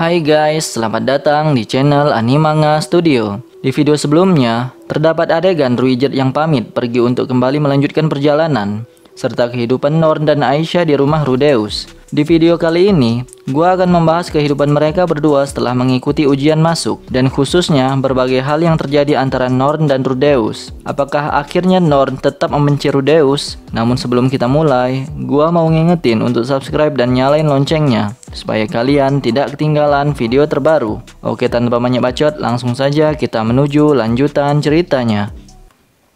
Hai guys, selamat datang di channel Animanga Studio. Di video sebelumnya, terdapat adegan Ruijet yang pamit pergi untuk kembali melanjutkan perjalanan, serta kehidupan Norn dan Aisyah di rumah Rudeus. Di video kali ini, gue akan membahas kehidupan mereka berdua setelah mengikuti ujian masuk, dan khususnya berbagai hal yang terjadi antara Norn dan Rudeus. Apakah akhirnya Norn tetap membenci Rudeus? Namun sebelum kita mulai, gue mau ngingetin untuk subscribe dan nyalain loncengnya, supaya kalian tidak ketinggalan video terbaru. Oke tanpa banyak bacot, langsung saja kita menuju lanjutan ceritanya.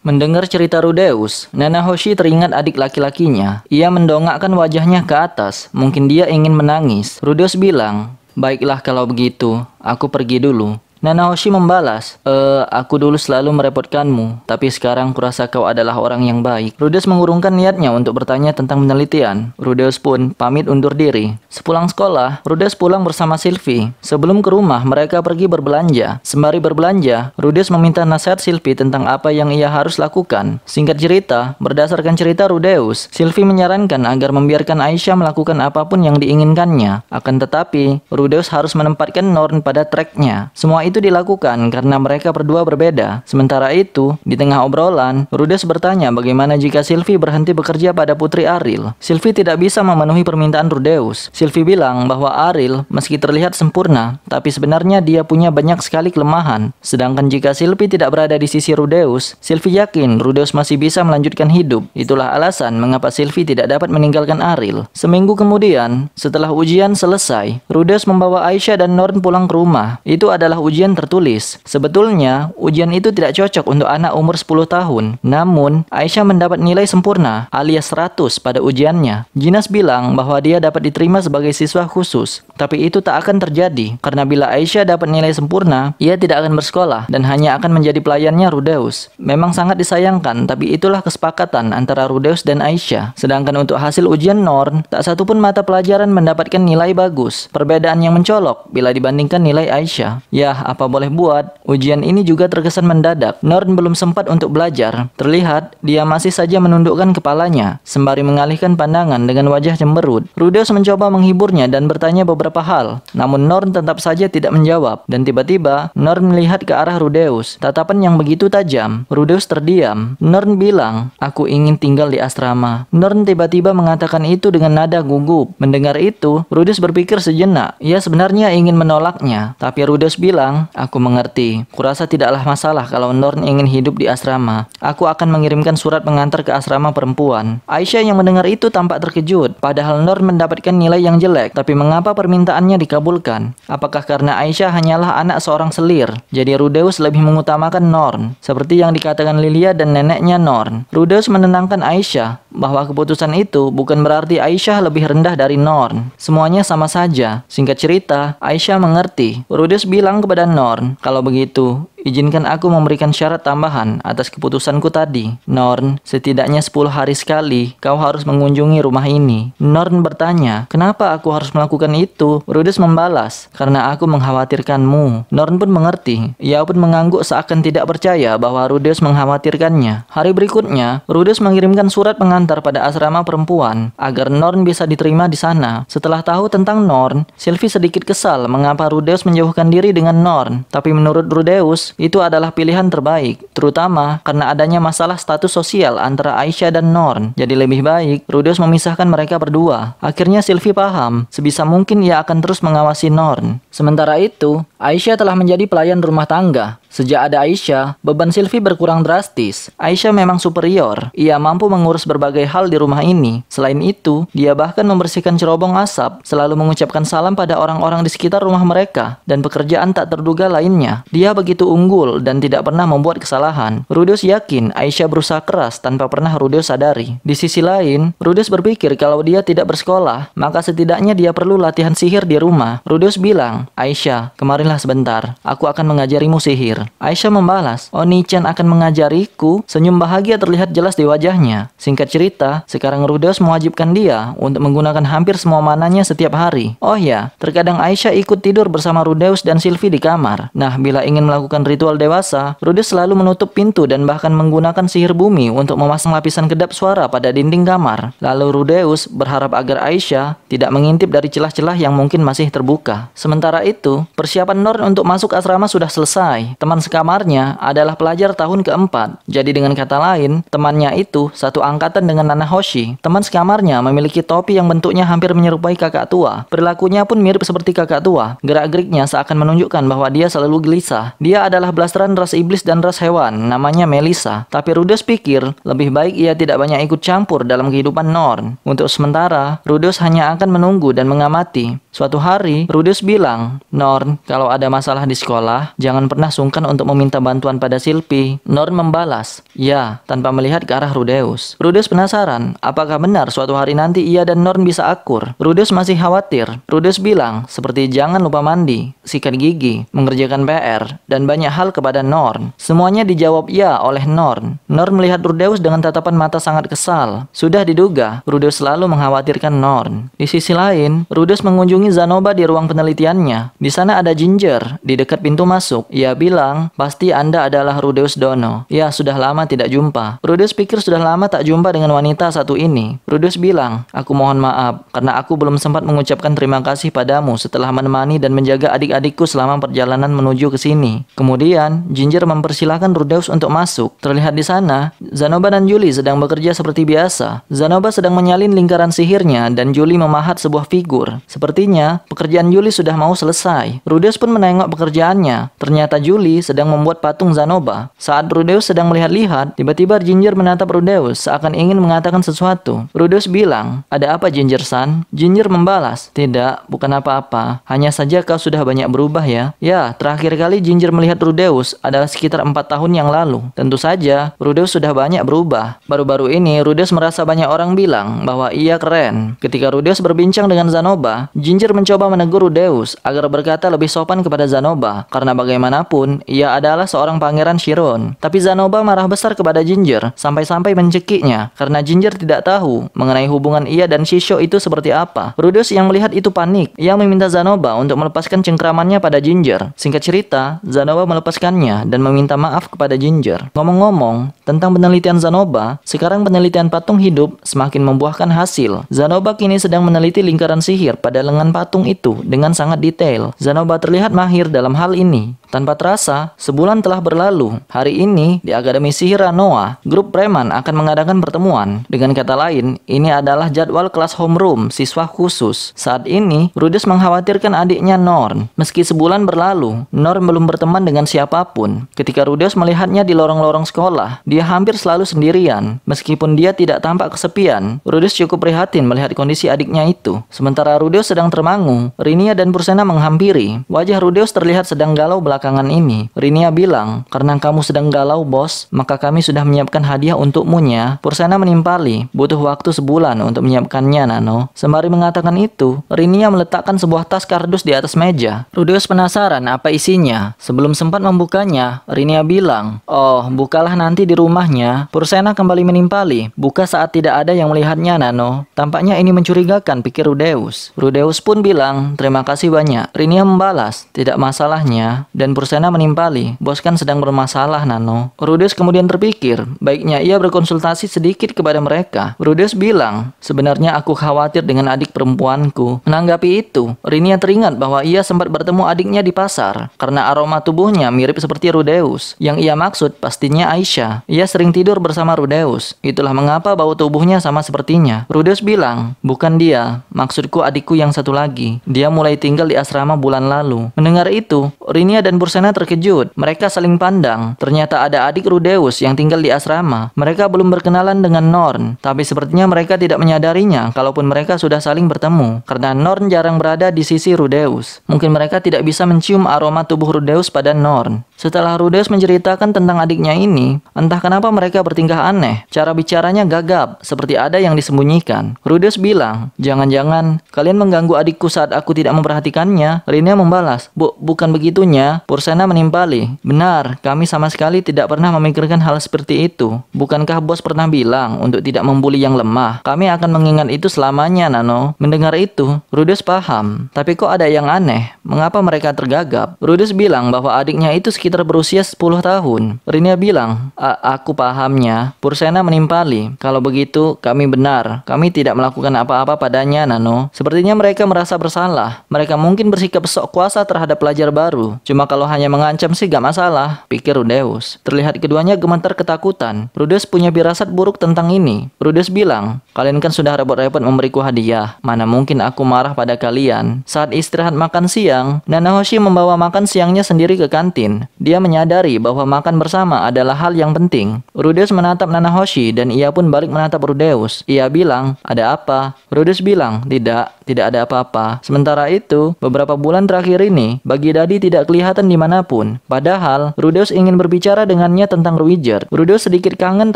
Mendengar cerita Rudeus, Nana Hoshi teringat adik laki-lakinya. Ia mendongakkan wajahnya ke atas, mungkin dia ingin menangis. Rudeus bilang, Baiklah kalau begitu, aku pergi dulu. Nanahoshi membalas, E, aku dulu selalu merepotkanmu, tapi sekarang kurasa kau adalah orang yang baik. Rudeus mengurungkan niatnya untuk bertanya tentang penelitian. Rudeus pun pamit undur diri. Sepulang sekolah, Rudeus pulang bersama Sylvie. Sebelum ke rumah, mereka pergi berbelanja. Sembari berbelanja, Rudeus meminta nasihat Sylvie tentang apa yang ia harus lakukan. Singkat cerita, berdasarkan cerita Rudeus, Sylvie menyarankan agar membiarkan Aisyah melakukan apapun yang diinginkannya. Akan tetapi, Rudeus harus menempatkan Norn pada treknya. Semua itu itu dilakukan karena mereka berdua berbeda. Sementara itu, di tengah obrolan, Rudes bertanya bagaimana jika Sylvie berhenti bekerja pada putri Aril. Sylvie tidak bisa memenuhi permintaan Rudeus. Sylvie bilang bahwa Aril meski terlihat sempurna, tapi sebenarnya dia punya banyak sekali kelemahan. Sedangkan jika Sylvie tidak berada di sisi Rudeus, Sylvie yakin Rudeus masih bisa melanjutkan hidup. Itulah alasan mengapa Sylvie tidak dapat meninggalkan Aril. Seminggu kemudian, setelah ujian selesai, Rudeus membawa Aisyah dan Norn pulang ke rumah. Itu adalah ujian ujian tertulis. Sebetulnya, ujian itu tidak cocok untuk anak umur 10 tahun. Namun, Aisyah mendapat nilai sempurna alias 100 pada ujiannya. Jinas bilang bahwa dia dapat diterima sebagai siswa khusus tapi itu tak akan terjadi, karena bila Aisyah dapat nilai sempurna, ia tidak akan bersekolah dan hanya akan menjadi pelayannya Rudeus. Memang sangat disayangkan, tapi itulah kesepakatan antara Rudeus dan Aisyah. Sedangkan untuk hasil ujian Norn, tak satupun mata pelajaran mendapatkan nilai bagus. Perbedaan yang mencolok bila dibandingkan nilai Aisyah. Yah, apa boleh buat, ujian ini juga terkesan mendadak. Norn belum sempat untuk belajar. Terlihat, dia masih saja menundukkan kepalanya, sembari mengalihkan pandangan dengan wajah cemberut. Rudeus mencoba menghiburnya dan bertanya beberapa beberapa hal. Namun Norn tetap saja tidak menjawab, dan tiba-tiba Norn melihat ke arah Rudeus. Tatapan yang begitu tajam, Rudeus terdiam. Norn bilang, aku ingin tinggal di asrama. Norn tiba-tiba mengatakan itu dengan nada gugup. Mendengar itu, Rudeus berpikir sejenak. Ia sebenarnya ingin menolaknya, tapi Rudeus bilang, aku mengerti. Kurasa tidaklah masalah kalau Norn ingin hidup di asrama. Aku akan mengirimkan surat pengantar ke asrama perempuan. Aisyah yang mendengar itu tampak terkejut, padahal Norn mendapatkan nilai yang jelek. Tapi mengapa permintaan permintaannya dikabulkan? Apakah karena Aisyah hanyalah anak seorang selir? Jadi Rudeus lebih mengutamakan Norn, seperti yang dikatakan Lilia dan neneknya Norn. Rudeus menenangkan Aisyah bahwa keputusan itu bukan berarti Aisyah lebih rendah dari Norn. Semuanya sama saja. Singkat cerita, Aisyah mengerti. Rudeus bilang kepada Norn, kalau begitu, Izinkan aku memberikan syarat tambahan atas keputusanku tadi. Norn, setidaknya 10 hari sekali kau harus mengunjungi rumah ini. Norn bertanya, kenapa aku harus melakukan itu? Rudes membalas, karena aku mengkhawatirkanmu. Norn pun mengerti. Ia pun mengangguk seakan tidak percaya bahwa Rudes mengkhawatirkannya. Hari berikutnya, Rudes mengirimkan surat pengantar pada asrama perempuan agar Norn bisa diterima di sana. Setelah tahu tentang Norn, Sylvie sedikit kesal mengapa Rudeus menjauhkan diri dengan Norn. Tapi menurut Rudeus, itu adalah pilihan terbaik, terutama karena adanya masalah status sosial antara Aisyah dan Norn. Jadi lebih baik, Rudeus memisahkan mereka berdua. Akhirnya Sylvie paham, sebisa mungkin ia akan terus mengawasi Norn. Sementara itu, Aisyah telah menjadi pelayan rumah tangga. Sejak ada Aisyah, beban Sylvie berkurang drastis. Aisyah memang superior. Ia mampu mengurus berbagai hal di rumah ini. Selain itu, dia bahkan membersihkan cerobong asap, selalu mengucapkan salam pada orang-orang di sekitar rumah mereka, dan pekerjaan tak terduga lainnya. Dia begitu unggul dan tidak pernah membuat kesalahan. Rudius yakin Aisyah berusaha keras tanpa pernah Rudius sadari. Di sisi lain, Rudius berpikir kalau dia tidak bersekolah, maka setidaknya dia perlu latihan sihir di rumah. Rudius bilang, Aisyah, kemarinlah "Tunggulah sebentar, aku akan mengajarimu sihir. Aisyah membalas, oni oh, Chen akan mengajariku. Senyum bahagia terlihat jelas di wajahnya. Singkat cerita, sekarang Rudeus mewajibkan dia untuk menggunakan hampir semua mananya setiap hari. Oh ya, terkadang Aisyah ikut tidur bersama Rudeus dan Sylvie di kamar. Nah, bila ingin melakukan ritual dewasa, Rudeus selalu menutup pintu dan bahkan menggunakan sihir bumi untuk memasang lapisan kedap suara pada dinding kamar. Lalu Rudeus berharap agar Aisyah tidak mengintip dari celah-celah yang mungkin masih terbuka. Sementara itu, persiapan Persiapan untuk masuk asrama sudah selesai. Teman sekamarnya adalah pelajar tahun keempat. Jadi dengan kata lain, temannya itu satu angkatan dengan Nana Hoshi. Teman sekamarnya memiliki topi yang bentuknya hampir menyerupai kakak tua. Perilakunya pun mirip seperti kakak tua. Gerak-geriknya seakan menunjukkan bahwa dia selalu gelisah. Dia adalah blasteran ras iblis dan ras hewan, namanya Melissa. Tapi Rudeus pikir lebih baik ia tidak banyak ikut campur dalam kehidupan Norn. Untuk sementara, Rudeus hanya akan menunggu dan mengamati. Suatu hari, Rudius bilang, Norn, kalau ada masalah di sekolah, jangan pernah sungkan untuk meminta bantuan pada Silpi. Norn membalas, ya, tanpa melihat ke arah Rudeus. Rudeus penasaran, apakah benar suatu hari nanti ia dan Norn bisa akur? Rudeus masih khawatir. Rudeus bilang, seperti jangan lupa mandi, sikat gigi, mengerjakan PR, dan banyak hal kepada Norn. Semuanya dijawab ya oleh Norn. Norn melihat Rudeus dengan tatapan mata sangat kesal. Sudah diduga, Rudeus selalu mengkhawatirkan Norn. Di sisi lain, Rudeus mengunjungi mengunjungi Zanoba di ruang penelitiannya. Di sana ada Ginger, di dekat pintu masuk. Ia bilang, pasti Anda adalah Rudeus Dono. Ya, sudah lama tidak jumpa. Rudeus pikir sudah lama tak jumpa dengan wanita satu ini. Rudeus bilang, aku mohon maaf, karena aku belum sempat mengucapkan terima kasih padamu setelah menemani dan menjaga adik-adikku selama perjalanan menuju ke sini. Kemudian, Ginger mempersilahkan Rudeus untuk masuk. Terlihat di sana, Zanoba dan Julie sedang bekerja seperti biasa. Zanoba sedang menyalin lingkaran sihirnya dan Julie memahat sebuah figur. Sepertinya pekerjaan Juli sudah mau selesai. Rudeus pun menengok pekerjaannya. Ternyata Juli sedang membuat patung Zanoba. Saat Rudeus sedang melihat-lihat, tiba-tiba Ginger menatap Rudeus seakan ingin mengatakan sesuatu. Rudeus bilang, ada apa Ginger San? Ginger membalas, tidak, bukan apa-apa. Hanya saja kau sudah banyak berubah ya. Ya, terakhir kali Ginger melihat Rudeus adalah sekitar empat tahun yang lalu. Tentu saja, Rudeus sudah banyak berubah. Baru-baru ini, Rudeus merasa banyak orang bilang bahwa ia keren. Ketika Rudeus berbincang dengan Zanoba, Ginger Banjir mencoba menegur Rudeus agar berkata lebih sopan kepada Zanoba karena bagaimanapun ia adalah seorang pangeran Shiron. Tapi Zanoba marah besar kepada Ginger sampai-sampai mencekiknya karena Ginger tidak tahu mengenai hubungan ia dan Shisho itu seperti apa. Rudeus yang melihat itu panik. Ia meminta Zanoba untuk melepaskan cengkramannya pada Ginger. Singkat cerita, Zanoba melepaskannya dan meminta maaf kepada Ginger. Ngomong-ngomong, tentang penelitian Zanoba, sekarang penelitian patung hidup semakin membuahkan hasil. Zanoba kini sedang meneliti lingkaran sihir pada lengan patung itu dengan sangat detail. Zanoba terlihat mahir dalam hal ini. Tanpa terasa, sebulan telah berlalu. Hari ini, di Akademi Sihir Noah, grup preman akan mengadakan pertemuan. Dengan kata lain, ini adalah jadwal kelas homeroom siswa khusus. Saat ini, Rudis mengkhawatirkan adiknya Norn. Meski sebulan berlalu, Norn belum berteman dengan siapapun. Ketika Rudis melihatnya di lorong-lorong sekolah, dia hampir selalu sendirian. Meskipun dia tidak tampak kesepian, Rudis cukup prihatin melihat kondisi adiknya itu. Sementara Rudeus sedang termangu, Rinia dan Pursena menghampiri. Wajah Rudeus terlihat sedang galau belakang belakangan ini. Rinia bilang, karena kamu sedang galau bos, maka kami sudah menyiapkan hadiah untukmu ya. Pursena menimpali, butuh waktu sebulan untuk menyiapkannya Nano. Sembari mengatakan itu, Rinia meletakkan sebuah tas kardus di atas meja. Rudeus penasaran apa isinya. Sebelum sempat membukanya, Rinia bilang, Oh, bukalah nanti di rumahnya. Pursena kembali menimpali, buka saat tidak ada yang melihatnya Nano. Tampaknya ini mencurigakan pikir Rudeus. Rudeus pun bilang, terima kasih banyak. Rinia membalas, tidak masalahnya. Dan dan Pursena menimpali, bos kan sedang bermasalah Nano. Rudeus kemudian terpikir, baiknya ia berkonsultasi sedikit kepada mereka. Rudeus bilang, sebenarnya aku khawatir dengan adik perempuanku. Menanggapi itu, Rinia teringat bahwa ia sempat bertemu adiknya di pasar, karena aroma tubuhnya mirip seperti Rudeus. Yang ia maksud pastinya Aisyah. Ia sering tidur bersama Rudeus, itulah mengapa bau tubuhnya sama sepertinya. Rudeus bilang, bukan dia, maksudku adikku yang satu lagi. Dia mulai tinggal di asrama bulan lalu. Mendengar itu, Rinia dan dan Bursena terkejut. Mereka saling pandang. Ternyata ada adik Rudeus yang tinggal di asrama. Mereka belum berkenalan dengan Norn, tapi sepertinya mereka tidak menyadarinya kalaupun mereka sudah saling bertemu. Karena Norn jarang berada di sisi Rudeus. Mungkin mereka tidak bisa mencium aroma tubuh Rudeus pada Norn. Setelah Rudes menceritakan tentang adiknya ini, entah kenapa mereka bertingkah aneh. Cara bicaranya gagap, seperti ada yang disembunyikan. Rudes bilang, "Jangan-jangan kalian mengganggu adikku saat aku tidak memperhatikannya." Linia membalas, "Bu, bukan begitunya." Pursena menimpali, "Benar, kami sama sekali tidak pernah memikirkan hal seperti itu. Bukankah bos pernah bilang untuk tidak membuli yang lemah? Kami akan mengingat itu selamanya, Nano." Mendengar itu, Rudes paham. Tapi kok ada yang aneh? Mengapa mereka tergagap? Rudes bilang bahwa adiknya itu sekitar berusia 10 tahun. Rinia bilang, aku pahamnya, Pursena menimpali. Kalau begitu, kami benar. Kami tidak melakukan apa-apa padanya, Nano. Sepertinya mereka merasa bersalah. Mereka mungkin bersikap sok kuasa terhadap pelajar baru. Cuma kalau hanya mengancam sih gak masalah, pikir Rudeus. Terlihat keduanya gemetar ketakutan. Rudeus punya birasat buruk tentang ini. Rudeus bilang, kalian kan sudah repot-repot memberiku hadiah. Mana mungkin aku marah pada kalian. Saat istirahat makan siang, Nanahoshi membawa makan siangnya sendiri ke kantin. Dia menyadari bahwa makan bersama adalah hal yang penting. Rudeus menatap Nana Hoshi dan ia pun balik menatap Rudeus. Ia bilang, ada apa? Rudeus bilang, tidak, tidak ada apa-apa. Sementara itu, beberapa bulan terakhir ini, bagi Dadi tidak kelihatan dimanapun. Padahal, Rudeus ingin berbicara dengannya tentang Ruijer. Rudeus sedikit kangen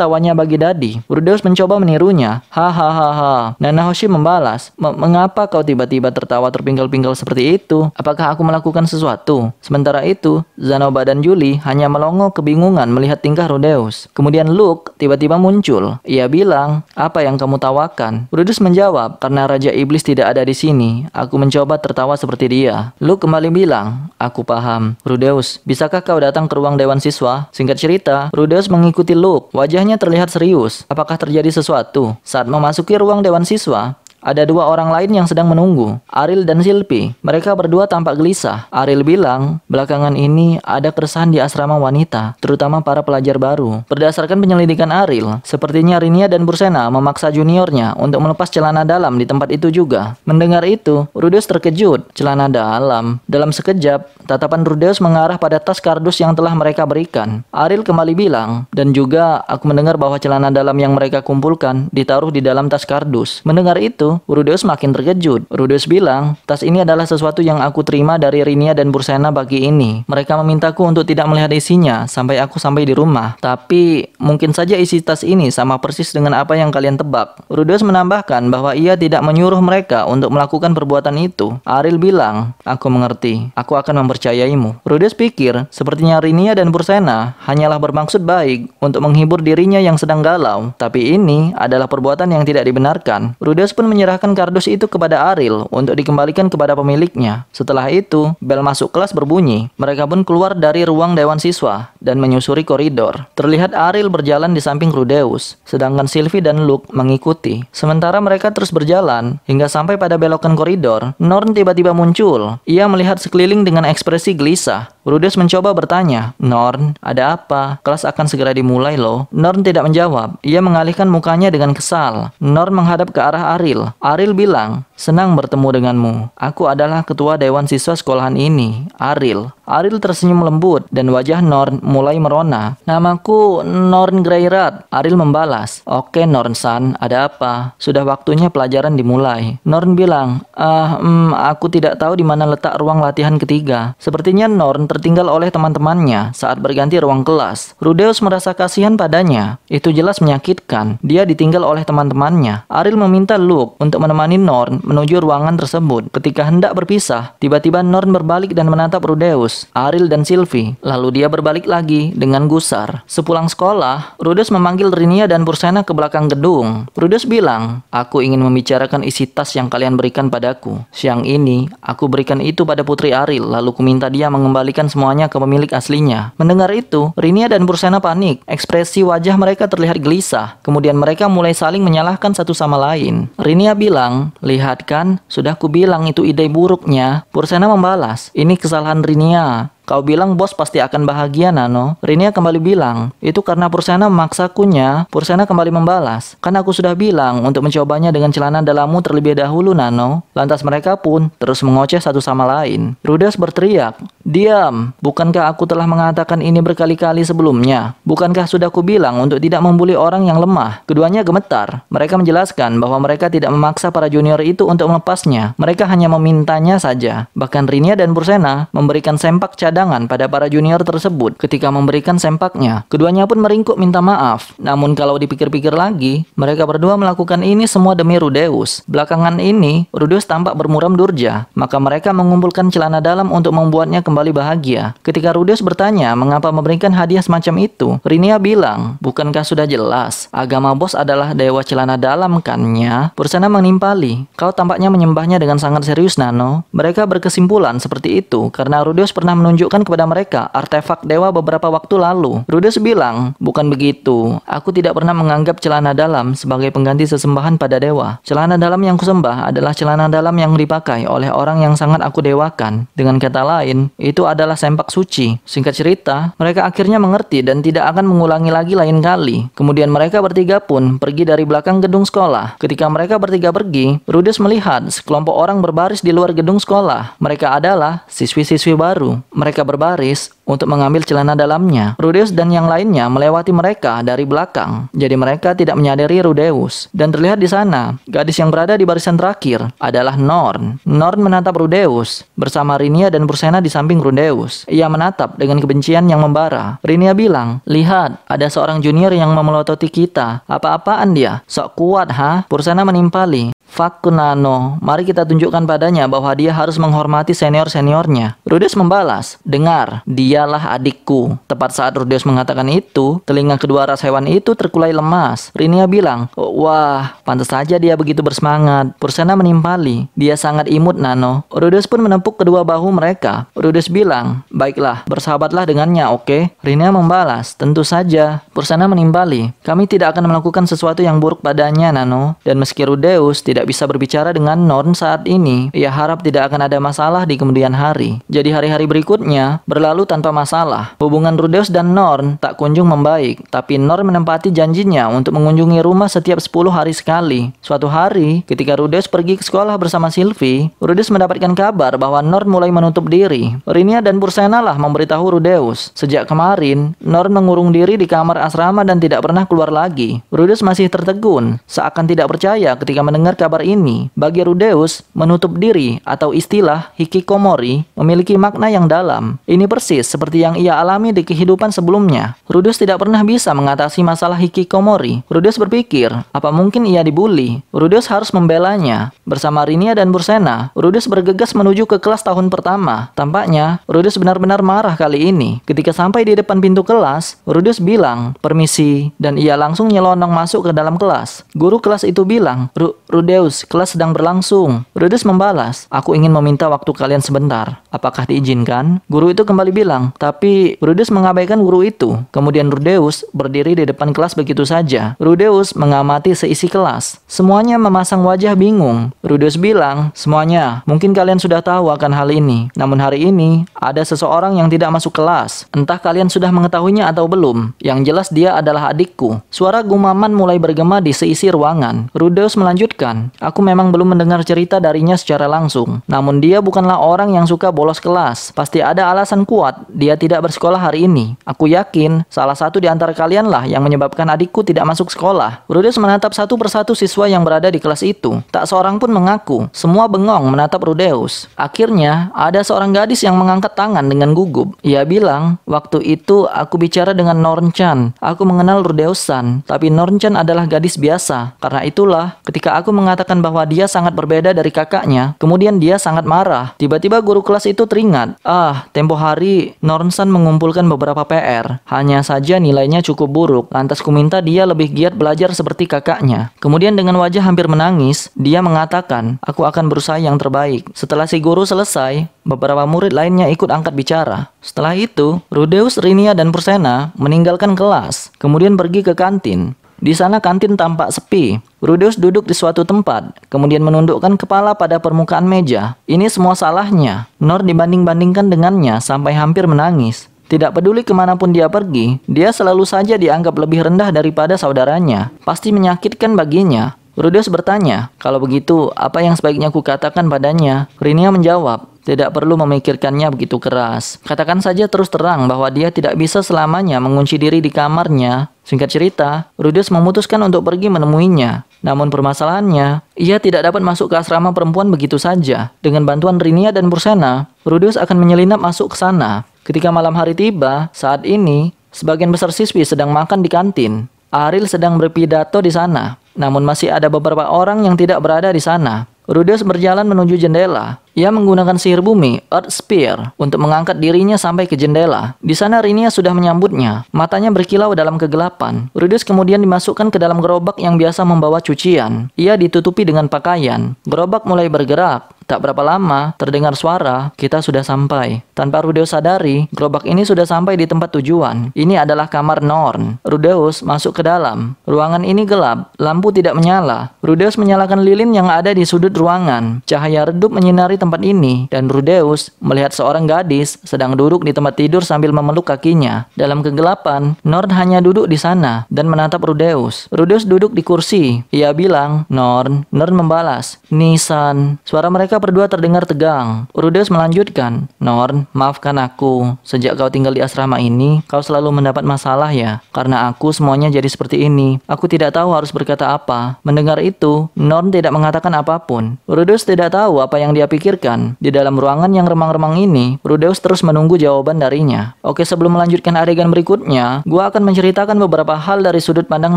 tawanya bagi Dadi. Rudeus mencoba menirunya. Hahaha. Nana Hoshi membalas, mengapa kau tiba-tiba tertawa terpinggal-pinggal seperti itu? Apakah aku melakukan sesuatu? Sementara itu, Zanobada dan Julie hanya melongo kebingungan melihat tingkah Rudeus. Kemudian Luke tiba-tiba muncul. Ia bilang, apa yang kamu tawakan? Rudeus menjawab, karena Raja Iblis tidak ada di sini. Aku mencoba tertawa seperti dia. Luke kembali bilang, aku paham. Rudeus, bisakah kau datang ke ruang Dewan Siswa? Singkat cerita, Rudeus mengikuti Luke. Wajahnya terlihat serius. Apakah terjadi sesuatu? Saat memasuki ruang Dewan Siswa, ada dua orang lain yang sedang menunggu, Aril dan Silpi. Mereka berdua tampak gelisah. Aril bilang, belakangan ini ada keresahan di asrama wanita, terutama para pelajar baru. Berdasarkan penyelidikan Aril, sepertinya Rinia dan Bursena memaksa juniornya untuk melepas celana dalam di tempat itu juga. Mendengar itu, Rudeus terkejut. Celana dalam. Dalam sekejap, tatapan Rudeus mengarah pada tas kardus yang telah mereka berikan. Aril kembali bilang, dan juga aku mendengar bahwa celana dalam yang mereka kumpulkan ditaruh di dalam tas kardus. Mendengar itu, Rudeus makin terkejut. Rudeus bilang, tas ini adalah sesuatu yang aku terima dari Rinia dan Bursena bagi ini. Mereka memintaku untuk tidak melihat isinya sampai aku sampai di rumah. Tapi mungkin saja isi tas ini sama persis dengan apa yang kalian tebak. Rudeus menambahkan bahwa ia tidak menyuruh mereka untuk melakukan perbuatan itu. Aril bilang, aku mengerti, aku akan mempercayaimu. Rudeus pikir, sepertinya Rinia dan Bursena hanyalah bermaksud baik untuk menghibur dirinya yang sedang galau. Tapi ini adalah perbuatan yang tidak dibenarkan. Rudeus pun menyebutkan menyerahkan kardus itu kepada Aril untuk dikembalikan kepada pemiliknya. Setelah itu, bel masuk kelas berbunyi. Mereka pun keluar dari ruang dewan siswa dan menyusuri koridor. Terlihat Aril berjalan di samping Rudeus, sedangkan Sylvie dan Luke mengikuti. Sementara mereka terus berjalan hingga sampai pada belokan koridor, Norn tiba-tiba muncul. Ia melihat sekeliling dengan ekspresi gelisah. Rudes mencoba bertanya, Norn, ada apa? Kelas akan segera dimulai loh. Norn tidak menjawab. Ia mengalihkan mukanya dengan kesal. Norn menghadap ke arah Aril. Aril bilang, Senang bertemu denganmu. Aku adalah ketua Dewan Siswa sekolahan ini, Aril. Aril tersenyum lembut dan wajah Norn mulai merona. Namaku Norn Greirat. Aril membalas, Oke Norn San, ada apa? Sudah waktunya pelajaran dimulai. Norn bilang, Ah, hmm, aku tidak tahu di mana letak ruang latihan ketiga. Sepertinya Norn tertinggal oleh teman-temannya saat berganti ruang kelas. Rudeus merasa kasihan padanya. Itu jelas menyakitkan. Dia ditinggal oleh teman-temannya. Aril meminta Luke untuk menemani Norn menuju ruangan tersebut. Ketika hendak berpisah, tiba-tiba Norn berbalik dan menatap Rudeus, Aril dan Sylvie. Lalu dia berbalik lagi dengan gusar. Sepulang sekolah, Rudeus memanggil Rinia dan Pursena ke belakang gedung. Rudeus bilang, "Aku ingin membicarakan isi tas yang kalian berikan padaku. Siang ini, aku berikan itu pada Putri Aril. lalu kuminta dia mengembalikan kembalikan semuanya ke pemilik aslinya. Mendengar itu, Rinia dan Bursena panik. Ekspresi wajah mereka terlihat gelisah. Kemudian mereka mulai saling menyalahkan satu sama lain. Rinia bilang, "Lihat kan, sudah kubilang itu ide buruknya." Bursena membalas, "Ini kesalahan Rinia. Kau bilang bos pasti akan bahagia, Nano. Rinia kembali bilang, itu karena Pursena memaksakunya, Pursena kembali membalas. Kan aku sudah bilang untuk mencobanya dengan celana dalammu terlebih dahulu, Nano. Lantas mereka pun terus mengoceh satu sama lain. Rudas berteriak, Diam, bukankah aku telah mengatakan ini berkali-kali sebelumnya? Bukankah sudah bilang untuk tidak membuli orang yang lemah? Keduanya gemetar. Mereka menjelaskan bahwa mereka tidak memaksa para junior itu untuk melepasnya. Mereka hanya memintanya saja. Bahkan Rinia dan Pursena memberikan sempak cadang tangan pada para junior tersebut ketika memberikan sempaknya. Keduanya pun meringkuk minta maaf. Namun kalau dipikir-pikir lagi, mereka berdua melakukan ini semua demi Rudeus. Belakangan ini, Rudeus tampak bermuram durja, maka mereka mengumpulkan celana dalam untuk membuatnya kembali bahagia. Ketika Rudeus bertanya mengapa memberikan hadiah semacam itu, Rinia bilang, bukankah sudah jelas, agama bos adalah dewa celana dalam kannya? Pursana menimpali, kau tampaknya menyembahnya dengan sangat serius Nano. Mereka berkesimpulan seperti itu karena Rudeus pernah menunjukkan tunjukkan kepada mereka artefak dewa beberapa waktu lalu. Rudes bilang, bukan begitu. Aku tidak pernah menganggap celana dalam sebagai pengganti sesembahan pada dewa. Celana dalam yang kusembah adalah celana dalam yang dipakai oleh orang yang sangat aku dewakan. Dengan kata lain, itu adalah sempak suci. Singkat cerita, mereka akhirnya mengerti dan tidak akan mengulangi lagi lain kali. Kemudian mereka bertiga pun pergi dari belakang gedung sekolah. Ketika mereka bertiga pergi, Rudes melihat sekelompok orang berbaris di luar gedung sekolah. Mereka adalah siswi-siswi baru. Mereka mereka berbaris untuk mengambil celana dalamnya. Rudeus dan yang lainnya melewati mereka dari belakang, jadi mereka tidak menyadari Rudeus. Dan terlihat di sana, gadis yang berada di barisan terakhir adalah Norn. Norn menatap Rudeus bersama Rinia dan Bursena di samping Rudeus. Ia menatap dengan kebencian yang membara. Rinia bilang, "Lihat, ada seorang junior yang memelototi kita. Apa-apaan dia? Sok kuat, ha?" Bursena menimpali. Fakunano, mari kita tunjukkan padanya bahwa dia harus menghormati senior-seniornya. Rudeus membalas, dengar, dialah adikku. Tepat saat Rudeus mengatakan itu, telinga kedua ras hewan itu terkulai lemas. Rinia bilang, wah, pantas saja dia begitu bersemangat. Pursena menimpali, dia sangat imut Nano. Rudeus pun menepuk kedua bahu mereka. Rudeus bilang, baiklah, bersahabatlah dengannya, oke? Okay? Rinia membalas, tentu saja. Pursena menimpali, kami tidak akan melakukan sesuatu yang buruk padanya, Nano. Dan meski Rudeus tidak tidak bisa berbicara dengan Norn saat ini, ia harap tidak akan ada masalah di kemudian hari. Jadi hari-hari berikutnya berlalu tanpa masalah. Hubungan Rudeus dan Norn tak kunjung membaik, tapi Norn menempati janjinya untuk mengunjungi rumah setiap 10 hari sekali. Suatu hari, ketika Rudeus pergi ke sekolah bersama Sylvie, Rudeus mendapatkan kabar bahwa Norn mulai menutup diri. Rinia dan Bursena lah memberitahu Rudeus. Sejak kemarin, Norn mengurung diri di kamar asrama dan tidak pernah keluar lagi. Rudeus masih tertegun, seakan tidak percaya ketika mendengar kabar kabar ini, bagi Rudeus, menutup diri atau istilah hikikomori memiliki makna yang dalam. Ini persis seperti yang ia alami di kehidupan sebelumnya. Rudeus tidak pernah bisa mengatasi masalah hikikomori. Rudeus berpikir, apa mungkin ia dibully? Rudeus harus membelanya. Bersama Rinia dan Bursena, Rudeus bergegas menuju ke kelas tahun pertama. Tampaknya, Rudeus benar-benar marah kali ini. Ketika sampai di depan pintu kelas, Rudeus bilang, permisi, dan ia langsung nyelonong masuk ke dalam kelas. Guru kelas itu bilang, Rudeus Zeus, kelas sedang berlangsung. Rudus membalas, aku ingin meminta waktu kalian sebentar. Apakah diizinkan? Guru itu kembali bilang, tapi Rudus mengabaikan guru itu. Kemudian Rudeus berdiri di depan kelas begitu saja. Rudeus mengamati seisi kelas. Semuanya memasang wajah bingung. Rudeus bilang, semuanya, mungkin kalian sudah tahu akan hal ini. Namun hari ini, ada seseorang yang tidak masuk kelas. Entah kalian sudah mengetahuinya atau belum. Yang jelas dia adalah adikku. Suara gumaman mulai bergema di seisi ruangan. Rudeus melanjutkan, Aku memang belum mendengar cerita darinya secara langsung. Namun dia bukanlah orang yang suka bolos kelas. Pasti ada alasan kuat dia tidak bersekolah hari ini. Aku yakin salah satu di antara kalianlah yang menyebabkan adikku tidak masuk sekolah. Rudes menatap satu persatu siswa yang berada di kelas itu. Tak seorang pun mengaku. Semua bengong menatap Rudeus. Akhirnya, ada seorang gadis yang mengangkat tangan dengan gugup. Ia bilang, waktu itu aku bicara dengan Nornchan. Aku mengenal Rudeusan, tapi Nornchan adalah gadis biasa. Karena itulah, ketika aku mengatakan mengatakan bahwa dia sangat berbeda dari kakaknya. Kemudian dia sangat marah. Tiba-tiba guru kelas itu teringat, ah, tempo hari Nornsan mengumpulkan beberapa PR. Hanya saja nilainya cukup buruk. Lantas kuminta dia lebih giat belajar seperti kakaknya. Kemudian dengan wajah hampir menangis, dia mengatakan, aku akan berusaha yang terbaik. Setelah si guru selesai, beberapa murid lainnya ikut angkat bicara. Setelah itu, Rudeus, Rinia, dan Pursena meninggalkan kelas, kemudian pergi ke kantin. Di sana kantin tampak sepi. Rudeus duduk di suatu tempat, kemudian menundukkan kepala pada permukaan meja. Ini semua salahnya. Nor dibanding-bandingkan dengannya sampai hampir menangis. Tidak peduli kemanapun dia pergi, dia selalu saja dianggap lebih rendah daripada saudaranya. Pasti menyakitkan baginya. Rudeus bertanya, kalau begitu apa yang sebaiknya kukatakan padanya? Rinia menjawab, tidak perlu memikirkannya begitu keras. Katakan saja terus terang bahwa dia tidak bisa selamanya mengunci diri di kamarnya. Singkat cerita, Rudius memutuskan untuk pergi menemuinya. Namun permasalahannya, ia tidak dapat masuk ke asrama perempuan begitu saja. Dengan bantuan Rinia dan Bursena, Rudius akan menyelinap masuk ke sana. Ketika malam hari tiba, saat ini, sebagian besar siswi sedang makan di kantin. Aril sedang berpidato di sana, namun masih ada beberapa orang yang tidak berada di sana. Rudius berjalan menuju jendela. Ia menggunakan sihir bumi, Earth Spear, untuk mengangkat dirinya sampai ke jendela. Di sana Rinia sudah menyambutnya. Matanya berkilau dalam kegelapan. Rudius kemudian dimasukkan ke dalam gerobak yang biasa membawa cucian. Ia ditutupi dengan pakaian. Gerobak mulai bergerak. Tak berapa lama, terdengar suara, kita sudah sampai. Tanpa Rudeus sadari, gerobak ini sudah sampai di tempat tujuan. Ini adalah kamar Norn. Rudeus masuk ke dalam. Ruangan ini gelap, lampu tidak menyala. Rudeus menyalakan lilin yang ada di sudut ruangan. Cahaya redup menyinari tempat ini dan Rudeus melihat seorang gadis sedang duduk di tempat tidur sambil memeluk kakinya. Dalam kegelapan, Norn hanya duduk di sana dan menatap Rudeus. Rudeus duduk di kursi. Ia bilang, Norn. Norn membalas, Nisan. Suara mereka berdua terdengar tegang. Rudeus melanjutkan, Norn, maafkan aku. Sejak kau tinggal di asrama ini, kau selalu mendapat masalah ya. Karena aku semuanya jadi seperti ini. Aku tidak tahu harus berkata apa. Mendengar itu, Norn tidak mengatakan apapun. Rudeus tidak tahu apa yang dia pikir memikirkan. Di dalam ruangan yang remang-remang ini, Rudeus terus menunggu jawaban darinya. Oke, sebelum melanjutkan adegan berikutnya, gua akan menceritakan beberapa hal dari sudut pandang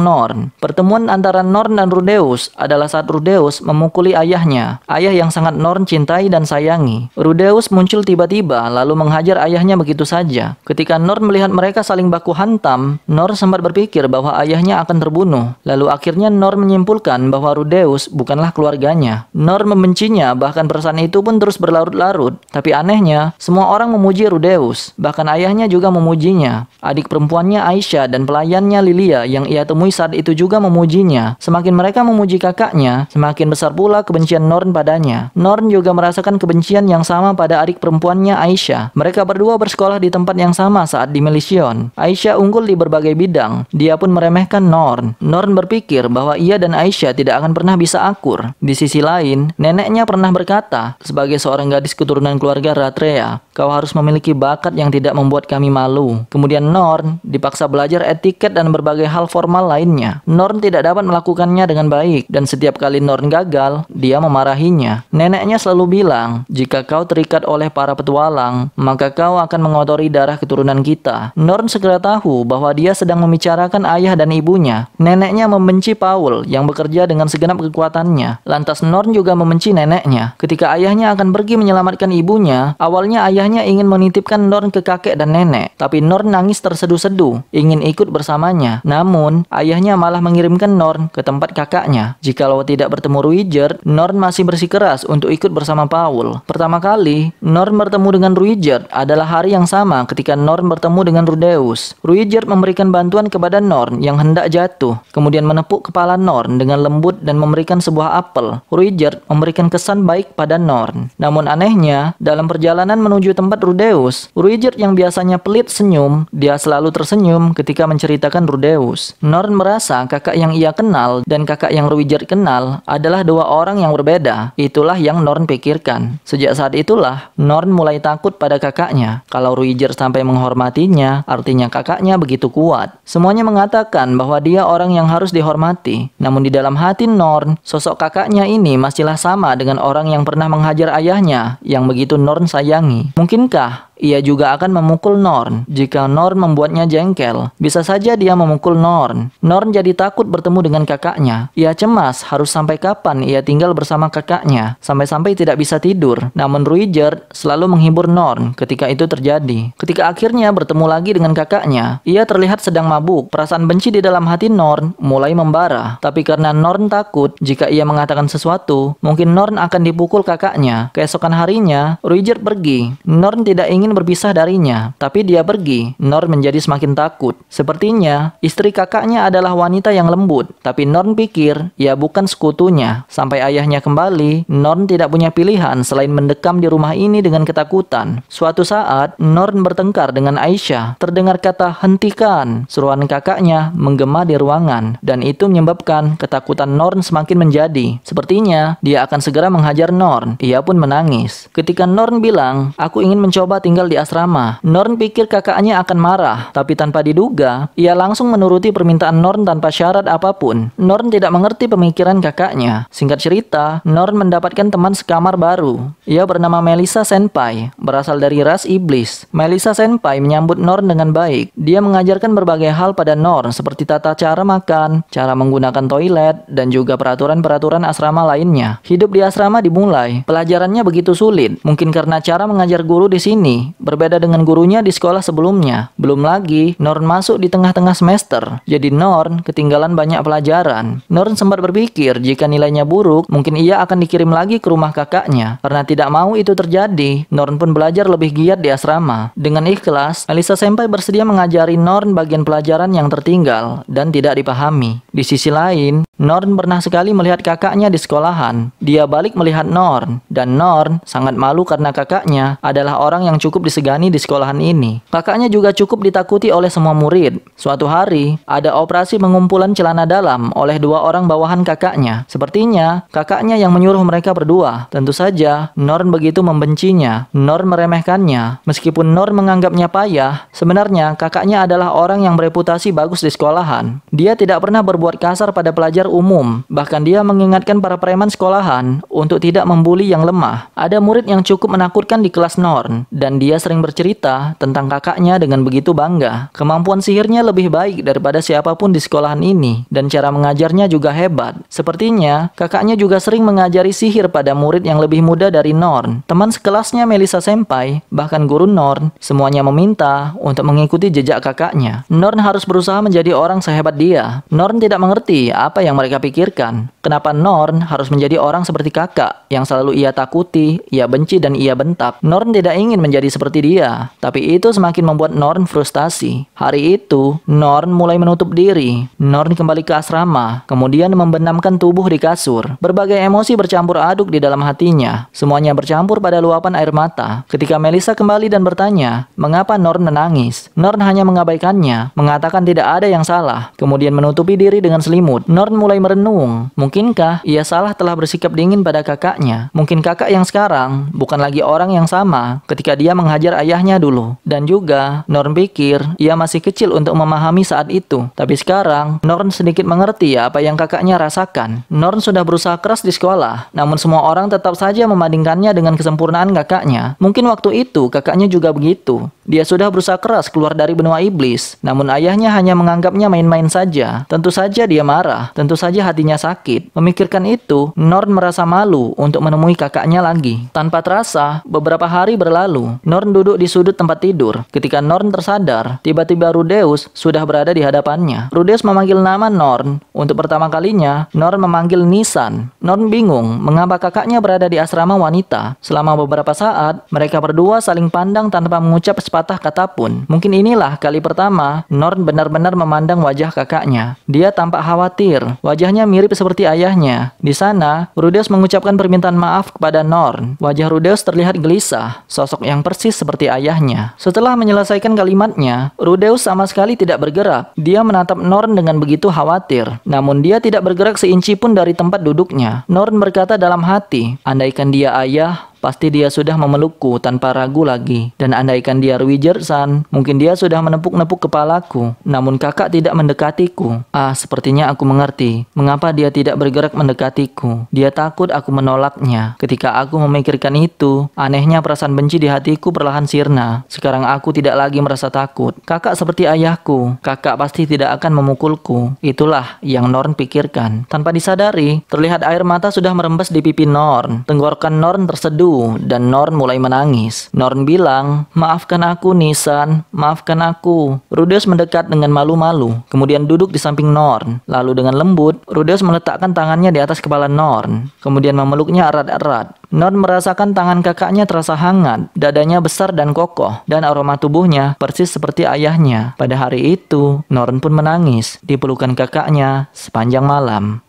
Norn. Pertemuan antara Norn dan Rudeus adalah saat Rudeus memukuli ayahnya, ayah yang sangat Norn cintai dan sayangi. Rudeus muncul tiba-tiba lalu menghajar ayahnya begitu saja. Ketika Norn melihat mereka saling baku hantam, Norn sempat berpikir bahwa ayahnya akan terbunuh. Lalu akhirnya Norn menyimpulkan bahwa Rudeus bukanlah keluarganya. Norn membencinya bahkan perasaan itu pun terus berlarut-larut, tapi anehnya, semua orang memuji Rudeus. Bahkan ayahnya juga memujinya. Adik perempuannya Aisyah dan pelayannya Lilia yang ia temui saat itu juga memujinya. Semakin mereka memuji kakaknya, semakin besar pula kebencian Norn padanya. Norn juga merasakan kebencian yang sama pada adik perempuannya Aisyah. Mereka berdua bersekolah di tempat yang sama saat di Melisyon. Aisyah unggul di berbagai bidang. Dia pun meremehkan Norn. Norn berpikir bahwa ia dan Aisyah tidak akan pernah bisa akur. Di sisi lain, neneknya pernah berkata, sebagai seorang gadis keturunan keluarga Ratrea Kau harus memiliki bakat yang tidak membuat kami malu. Kemudian Norn dipaksa belajar etiket dan berbagai hal formal lainnya. Norn tidak dapat melakukannya dengan baik dan setiap kali Norn gagal, dia memarahinya. Neneknya selalu bilang, "Jika kau terikat oleh para petualang, maka kau akan mengotori darah keturunan kita." Norn segera tahu bahwa dia sedang membicarakan ayah dan ibunya. Neneknya membenci Paul yang bekerja dengan segenap kekuatannya. Lantas Norn juga membenci neneknya. Ketika ayahnya akan pergi menyelamatkan ibunya, awalnya ayah ayahnya ingin menitipkan Norn ke kakek dan nenek, tapi Norn nangis tersedu-sedu, ingin ikut bersamanya. Namun, ayahnya malah mengirimkan Norn ke tempat kakaknya. Jikalau tidak bertemu Ruijert, Norn masih bersikeras untuk ikut bersama Paul. Pertama kali, Norn bertemu dengan Ruijert adalah hari yang sama ketika Norn bertemu dengan Rudeus. Ruijert memberikan bantuan kepada Norn yang hendak jatuh, kemudian menepuk kepala Norn dengan lembut dan memberikan sebuah apel. Ruijert memberikan kesan baik pada Norn. Namun anehnya, dalam perjalanan menuju di tempat Rudeus. Ruijert yang biasanya pelit senyum, dia selalu tersenyum ketika menceritakan Rudeus. Norn merasa kakak yang ia kenal dan kakak yang Ruijert kenal adalah dua orang yang berbeda. Itulah yang Norn pikirkan. Sejak saat itulah, Norn mulai takut pada kakaknya. Kalau Ruijert sampai menghormatinya, artinya kakaknya begitu kuat. Semuanya mengatakan bahwa dia orang yang harus dihormati. Namun di dalam hati Norn, sosok kakaknya ini masihlah sama dengan orang yang pernah menghajar ayahnya, yang begitu Norn sayangi. Mungkinkah ia juga akan memukul Norn jika Norn membuatnya jengkel. Bisa saja dia memukul Norn. Norn jadi takut bertemu dengan kakaknya. Ia cemas harus sampai kapan ia tinggal bersama kakaknya, sampai-sampai tidak bisa tidur. Namun Ruijer selalu menghibur Norn ketika itu terjadi. Ketika akhirnya bertemu lagi dengan kakaknya, ia terlihat sedang mabuk. Perasaan benci di dalam hati Norn mulai membara. Tapi karena Norn takut jika ia mengatakan sesuatu, mungkin Norn akan dipukul kakaknya. Keesokan harinya, Ruijer pergi. Norn tidak ingin berpisah darinya, tapi dia pergi. Norn menjadi semakin takut. Sepertinya, istri kakaknya adalah wanita yang lembut, tapi Norn pikir ia ya, bukan sekutunya. Sampai ayahnya kembali, Norn tidak punya pilihan selain mendekam di rumah ini dengan ketakutan. Suatu saat, Norn bertengkar dengan Aisyah. Terdengar kata hentikan. Seruan kakaknya menggema di ruangan, dan itu menyebabkan ketakutan Norn semakin menjadi. Sepertinya, dia akan segera menghajar Norn. Ia pun menangis. Ketika Norn bilang, aku ingin mencoba tinggal tinggal di asrama. Norn pikir kakaknya akan marah, tapi tanpa diduga, ia langsung menuruti permintaan Norn tanpa syarat apapun. Norn tidak mengerti pemikiran kakaknya. Singkat cerita, Norn mendapatkan teman sekamar baru. Ia bernama Melissa Senpai, berasal dari ras iblis. Melissa Senpai menyambut Norn dengan baik. Dia mengajarkan berbagai hal pada Norn, seperti tata cara makan, cara menggunakan toilet, dan juga peraturan-peraturan asrama lainnya. Hidup di asrama dimulai. Pelajarannya begitu sulit, mungkin karena cara mengajar guru di sini. Berbeda dengan gurunya di sekolah sebelumnya. Belum lagi, Norn masuk di tengah-tengah semester. Jadi Norn ketinggalan banyak pelajaran. Norn sempat berpikir jika nilainya buruk, mungkin ia akan dikirim lagi ke rumah kakaknya. Karena tidak mau itu terjadi, Norn pun belajar lebih giat di asrama. Dengan ikhlas, Alisa Senpai bersedia mengajari Norn bagian pelajaran yang tertinggal dan tidak dipahami. Di sisi lain, Norn pernah sekali melihat kakaknya di sekolahan. Dia balik melihat Norn, dan Norn sangat malu karena kakaknya adalah orang yang cukup cukup disegani di sekolahan ini. Kakaknya juga cukup ditakuti oleh semua murid. Suatu hari, ada operasi pengumpulan celana dalam oleh dua orang bawahan kakaknya. Sepertinya, kakaknya yang menyuruh mereka berdua. Tentu saja, Norn begitu membencinya. Norn meremehkannya. Meskipun Norn menganggapnya payah, sebenarnya kakaknya adalah orang yang bereputasi bagus di sekolahan. Dia tidak pernah berbuat kasar pada pelajar umum. Bahkan dia mengingatkan para preman sekolahan untuk tidak membuli yang lemah. Ada murid yang cukup menakutkan di kelas Norn, dan dia sering bercerita tentang kakaknya dengan begitu bangga. Kemampuan sihirnya lebih baik daripada siapapun di sekolahan ini, dan cara mengajarnya juga hebat. Sepertinya, kakaknya juga sering mengajari sihir pada murid yang lebih muda dari Norn. Teman sekelasnya Melisa Senpai, bahkan guru Norn, semuanya meminta untuk mengikuti jejak kakaknya. Norn harus berusaha menjadi orang sehebat dia. Norn tidak mengerti apa yang mereka pikirkan. Kenapa Norn harus menjadi orang seperti kakak yang selalu ia takuti, ia benci, dan ia bentak. Norn tidak ingin menjadi seperti dia. Tapi itu semakin membuat Norn frustasi. Hari itu, Norn mulai menutup diri. Norn kembali ke asrama, kemudian membenamkan tubuh di kasur. Berbagai emosi bercampur aduk di dalam hatinya. Semuanya bercampur pada luapan air mata. Ketika Melissa kembali dan bertanya, mengapa Norn menangis? Norn hanya mengabaikannya, mengatakan tidak ada yang salah, kemudian menutupi diri dengan selimut. Norn mulai merenung. Mungkinkah ia salah telah bersikap dingin pada kakaknya? Mungkin kakak yang sekarang bukan lagi orang yang sama ketika dia menghajar ayahnya dulu. Dan juga, Norn pikir ia masih kecil untuk memahami saat itu. Tapi sekarang, Norn sedikit mengerti apa yang kakaknya rasakan. Norn sudah berusaha keras di sekolah, namun semua orang tetap saja membandingkannya dengan kesempurnaan kakaknya. Mungkin waktu itu kakaknya juga begitu. Dia sudah berusaha keras keluar dari benua iblis, namun ayahnya hanya menganggapnya main-main saja. Tentu saja dia marah, tentu saja hatinya sakit. Memikirkan itu, Norn merasa malu untuk menemui kakaknya lagi. Tanpa terasa, beberapa hari berlalu. Norn duduk di sudut tempat tidur. Ketika Norn tersadar, tiba-tiba Rudeus sudah berada di hadapannya. Rudeus memanggil nama Norn. Untuk pertama kalinya, Norn memanggil Nisan. Norn bingung mengapa kakaknya berada di asrama wanita. Selama beberapa saat, mereka berdua saling pandang tanpa mengucap sepatah kata pun. Mungkin inilah kali pertama Norn benar-benar memandang wajah kakaknya. Dia tampak khawatir. Wajahnya mirip seperti ayahnya. Di sana, Rudeus mengucapkan permintaan maaf kepada Norn. Wajah Rudeus terlihat gelisah. Sosok yang persis persis seperti ayahnya. Setelah menyelesaikan kalimatnya, Rudeus sama sekali tidak bergerak. Dia menatap Norn dengan begitu khawatir. Namun dia tidak bergerak seinci pun dari tempat duduknya. Norn berkata dalam hati, andaikan dia ayah, Pasti dia sudah memelukku tanpa ragu lagi. Dan andaikan dia Wijersan, mungkin dia sudah menepuk-nepuk kepalaku. Namun kakak tidak mendekatiku. Ah, sepertinya aku mengerti. Mengapa dia tidak bergerak mendekatiku? Dia takut aku menolaknya. Ketika aku memikirkan itu, anehnya perasaan benci di hatiku perlahan sirna. Sekarang aku tidak lagi merasa takut. Kakak seperti ayahku. Kakak pasti tidak akan memukulku. Itulah yang Norn pikirkan. Tanpa disadari, terlihat air mata sudah merembes di pipi Norn. Tenggorokan Norn terseduh dan Norn mulai menangis. Norn bilang, maafkan aku Nisan, maafkan aku. Rudeus mendekat dengan malu-malu, kemudian duduk di samping Norn. Lalu dengan lembut, Rudeus meletakkan tangannya di atas kepala Norn, kemudian memeluknya erat-erat. Norn merasakan tangan kakaknya terasa hangat, dadanya besar dan kokoh, dan aroma tubuhnya persis seperti ayahnya. Pada hari itu, Norn pun menangis, dipelukan kakaknya sepanjang malam.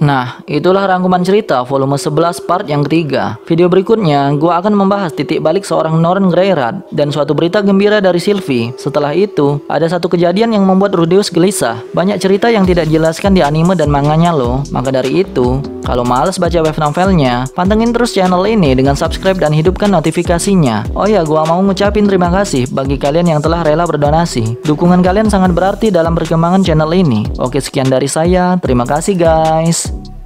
Nah, itulah rangkuman cerita volume 11 part yang ketiga. Video berikutnya, gua akan membahas titik balik seorang Noren Greyrat dan suatu berita gembira dari Sylvie. Setelah itu, ada satu kejadian yang membuat Rudeus gelisah. Banyak cerita yang tidak dijelaskan di anime dan manganya loh. Maka dari itu, kalau males baca web novelnya, pantengin terus channel ini dengan subscribe dan hidupkan notifikasinya. Oh ya, gua mau ngucapin terima kasih bagi kalian yang telah rela berdonasi. Dukungan kalian sangat berarti dalam perkembangan channel ini. Oke, sekian dari saya. Terima kasih guys. Peace.